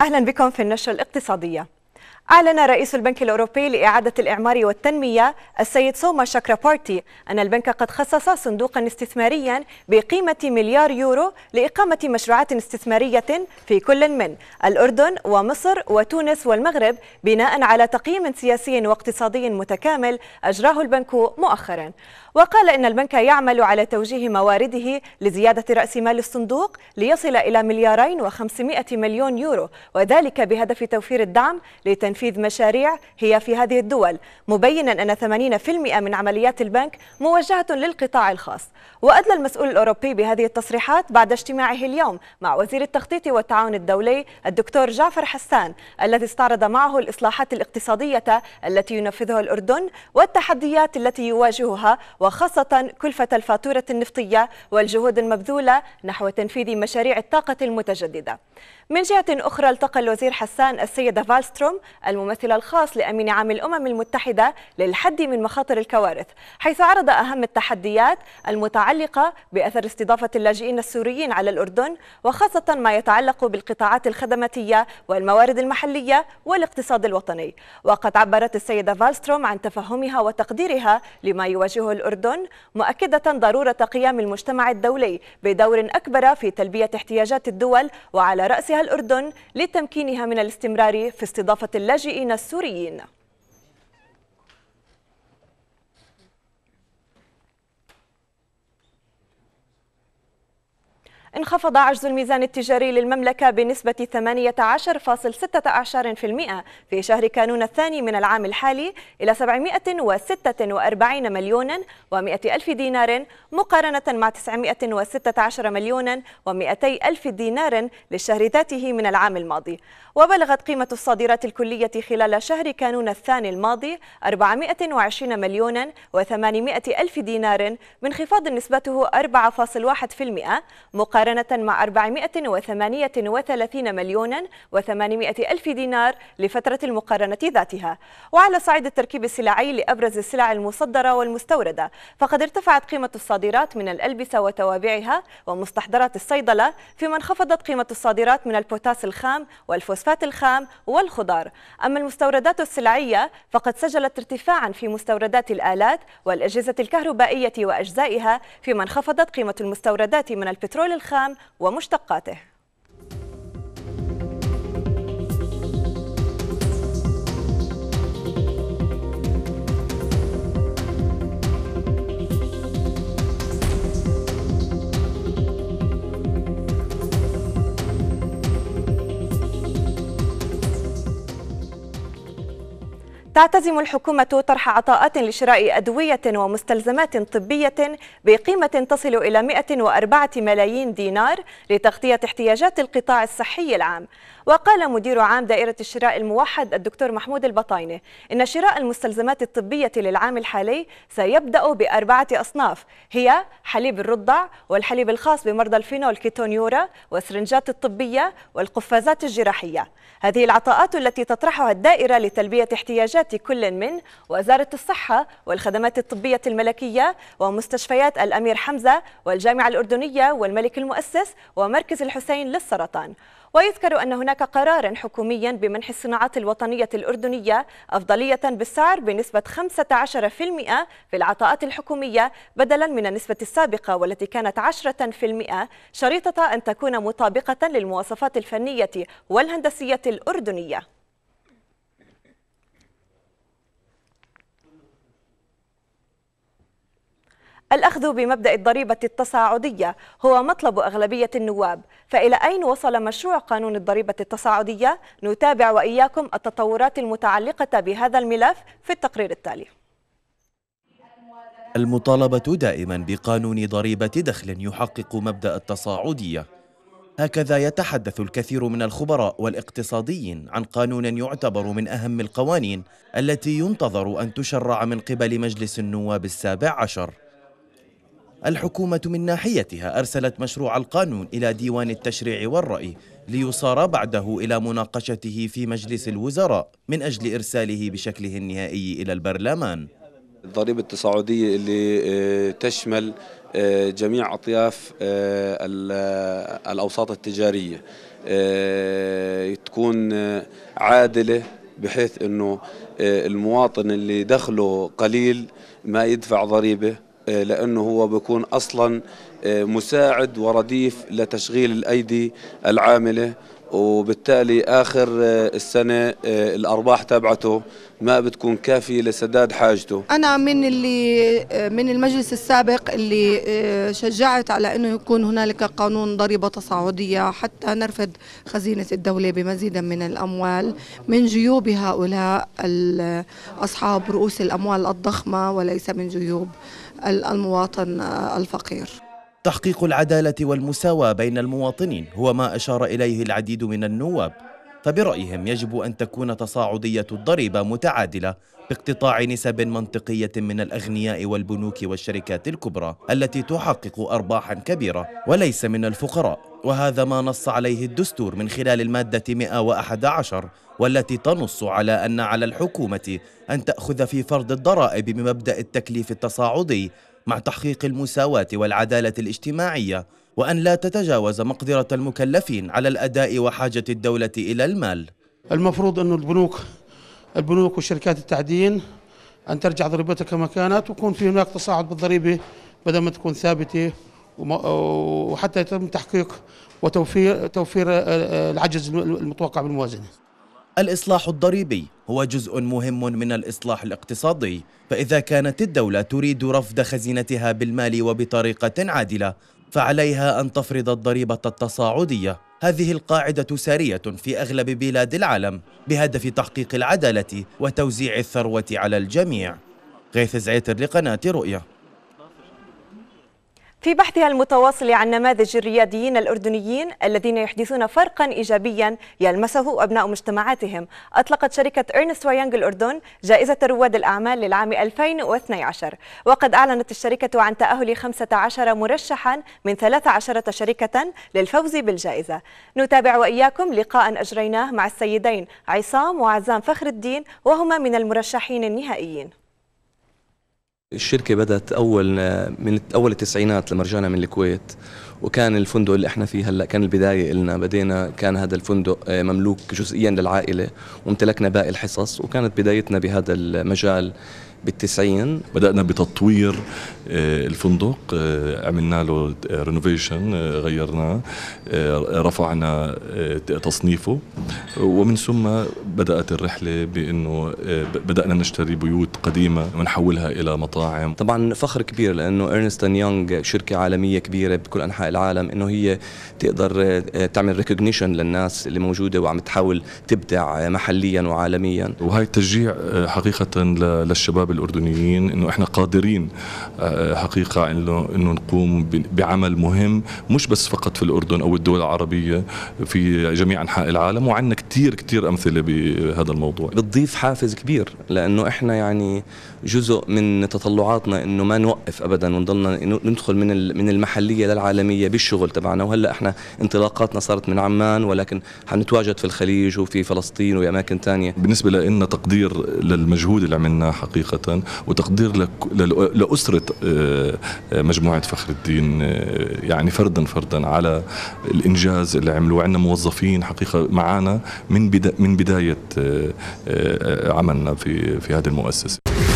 أهلا بكم في النشرة الاقتصادية أعلن رئيس البنك الأوروبي لإعادة الإعمار والتنمية السيد سوما شاكرا بارتي أن البنك قد خصص صندوقا استثماريا بقيمة مليار يورو لإقامة مشروعات استثمارية في كل من الأردن ومصر وتونس والمغرب بناء على تقييم سياسي واقتصادي متكامل أجراه البنك مؤخرا وقال إن البنك يعمل على توجيه موارده لزيادة رأس مال الصندوق ليصل إلى مليارين وخمسمائة مليون يورو وذلك بهدف توفير الدعم لتنفيذ تنفيذ مشاريع هي في هذه الدول مبينا أن 80% من عمليات البنك موجهة للقطاع الخاص وأدلى المسؤول الأوروبي بهذه التصريحات بعد اجتماعه اليوم مع وزير التخطيط والتعاون الدولي الدكتور جعفر حسان الذي استعرض معه الإصلاحات الاقتصادية التي ينفذها الأردن والتحديات التي يواجهها وخاصة كلفة الفاتورة النفطية والجهود المبذولة نحو تنفيذ مشاريع الطاقة المتجددة من جهة أخرى التقى الوزير حسان السيدة فالستروم الممثل الخاص لأمين عام الأمم المتحدة للحد من مخاطر الكوارث حيث عرض أهم التحديات المتعلقة بأثر استضافة اللاجئين السوريين على الأردن وخاصة ما يتعلق بالقطاعات الخدماتية والموارد المحلية والاقتصاد الوطني وقد عبرت السيدة فالستروم عن تفهمها وتقديرها لما يواجهه الأردن مؤكدة ضرورة قيام المجتمع الدولي بدور أكبر في تلبية احتياجات الدول وعلى رأسها الأردن لتمكينها من الاستمرار في استضافة اللاجئين السوريين انخفض عجز الميزان التجاري للمملكة بنسبة 18.16% في شهر كانون الثاني من العام الحالي إلى 746 مليون و100 ألف دينار مقارنة مع 916 مليون و200 ألف دينار للشهر ذاته من العام الماضي وبلغت قيمة الصادرات الكلية خلال شهر كانون الثاني الماضي 420 مليون و800 ألف دينار بانخفاض نسبته 4.1% مقارنة مقارنة مع 438 مليون و800 ألف دينار لفترة المقارنة ذاتها وعلى صعيد التركيب السلعي لأبرز السلع المصدرة والمستوردة فقد ارتفعت قيمة الصادرات من الألبسة وتوابعها ومستحضرات الصيدلة فيما انخفضت قيمة الصادرات من البوتاس الخام والفوسفات الخام والخضار أما المستوردات السلعية فقد سجلت ارتفاعا في مستوردات الآلات والأجهزة الكهربائية وأجزائها فيما انخفضت قيمة المستوردات من البترول الخام الإسلام ومشتقاته تعتزم الحكومة طرح عطاءات لشراء أدوية ومستلزمات طبية بقيمة تصل إلى 104 ملايين دينار لتغطية احتياجات القطاع الصحي العام وقال مدير عام دائرة الشراء الموحد الدكتور محمود البطاينة إن شراء المستلزمات الطبية للعام الحالي سيبدأ بأربعة أصناف هي حليب الرضع والحليب الخاص بمرضى الفينول كيتونيورا والسرنجات الطبية والقفازات الجراحية هذه العطاءات التي تطرحها الدائرة لتلبية احتياجات كل من وزارة الصحة والخدمات الطبية الملكية ومستشفيات الأمير حمزة والجامعة الأردنية والملك المؤسس ومركز الحسين للسرطان ويذكر أن هناك قرارا حكوميا بمنح الصناعات الوطنية الأردنية أفضلية بالسعر بنسبة 15% في العطاءات الحكومية بدلا من النسبة السابقة والتي كانت 10% شريطة أن تكون مطابقة للمواصفات الفنية والهندسية الأردنية الأخذ بمبدأ الضريبة التصاعدية هو مطلب أغلبية النواب فإلى أين وصل مشروع قانون الضريبة التصاعدية؟ نتابع وإياكم التطورات المتعلقة بهذا الملف في التقرير التالي المطالبة دائما بقانون ضريبة دخل يحقق مبدأ التصاعدية هكذا يتحدث الكثير من الخبراء والاقتصاديين عن قانون يعتبر من أهم القوانين التي ينتظر أن تشرع من قبل مجلس النواب السابع عشر الحكومة من ناحيتها أرسلت مشروع القانون إلى ديوان التشريع والرأي ليصار بعده إلى مناقشته في مجلس الوزراء من أجل إرساله بشكله النهائي إلى البرلمان الضريبة التصاعدية اللي آه، تشمل آه، جميع أطياف آه، الأوساط التجارية تكون عادلة بحيث أنه المواطن اللي دخله قليل ما يدفع ضريبة آه، لأنه هو بيكون أصلا آه، مساعد ورديف لتشغيل الأيدي العاملة وبالتالي اخر آه، السنه آه، الارباح تبعته ما بتكون كافيه لسداد حاجته انا من اللي آه، من المجلس السابق اللي شجعت على انه يكون هنالك قانون ضريبه تصاعديه حتى نرفد خزينه الدوله بمزيد من الاموال من جيوب هؤلاء اصحاب رؤوس الاموال الضخمه وليس من جيوب المواطن الفقير تحقيق العدالة والمساواة بين المواطنين هو ما أشار إليه العديد من النواب فبرأيهم يجب أن تكون تصاعدية الضريبة متعادلة باقتطاع نسب منطقية من الأغنياء والبنوك والشركات الكبرى التي تحقق أرباحا كبيرة وليس من الفقراء وهذا ما نص عليه الدستور من خلال المادة 111 والتي تنص على أن على الحكومة أن تأخذ في فرض الضرائب بمبدأ التكليف التصاعدي مع تحقيق المساواة والعدالة الاجتماعية وأن لا تتجاوز مقدرة المكلفين على الأداء وحاجة الدولة إلى المال المفروض أن البنوك البنوك وشركات التعدين أن ترجع ضريبتها كما كانت ويكون في هناك تصاعد بالضريبة بدل ما تكون ثابتة وحتى يتم تحقيق وتوفير توفير آه، آه، العجز المتوقع بالموازنة الإصلاح الضريبي هو جزء مهم من الإصلاح الاقتصادي فإذا كانت الدولة تريد رفض خزينتها بالمال وبطريقة عادلة فعليها أن تفرض الضريبة التصاعدية هذه القاعدة سارية في أغلب بلاد العالم بهدف تحقيق العدالة وتوزيع الثروة على الجميع غيث زعيتر لقناة رؤية في بحثها المتواصل عن نماذج الرياديين الأردنيين الذين يحدثون فرقا إيجابيا يلمسه أبناء مجتمعاتهم أطلقت شركة إرنست ويانغ الأردن جائزة رواد الأعمال للعام 2012 وقد أعلنت الشركة عن تأهل 15 مرشحا من 13 شركة للفوز بالجائزة نتابع وإياكم لقاء أجريناه مع السيدين عصام وعزام فخر الدين وهما من المرشحين النهائيين الشركة بدأت أول من أول التسعينات لما رجعنا من الكويت وكان الفندق اللي احنا فيه هلا كان البداية إلنا بدينا كان هذا الفندق آه، مملوك جزئيا للعائلة وامتلكنا باقي الحصص وكانت بدايتنا بهذا المجال بالتسعين بدأنا بتطوير آه، الفندق آه، عملنا له آه، رينوفيشن غيرناه رفعنا تصنيفه ومن ثم بدأت الرحلة بأنه بدأنا نشتري بيوت قديمة ونحولها إلى مطاعم طبعا فخر كبير لأنه إرنست يونغ شركة عالمية كبيرة بكل أنحاء العالم أنه هي تقدر تعمل ريكوجنيشن للناس اللي موجودة وعم تحاول تبدع محليا وعالميا وهي التشجيع حقيقة للشباب الشباب الاردنيين انه احنا قادرين آه، حقيقه انه انه نقوم بعمل مهم مش بس فقط في الاردن او الدول العربيه في جميع انحاء العالم وعندنا كثير كثير امثله بهذا الموضوع بتضيف حافز كبير لانه احنا يعني جزء من تطلعاتنا انه ما نوقف ابدا ونضلنا ندخل من من المحليه للعالميه بالشغل تبعنا وهلا احنا انطلاقاتنا صارت من عمان ولكن حنتواجد في الخليج وفي فلسطين واماكن ثانيه بالنسبه لنا تقدير للمجهود اللي عملناه حقيقه وتقدير لأسرة آه، آه، مجموعة فخر الدين آه، يعني فردا فردا على الإنجاز اللي عملوه عندنا موظفين حقيقة معانا من من بداية عملنا في في هذه المؤسسة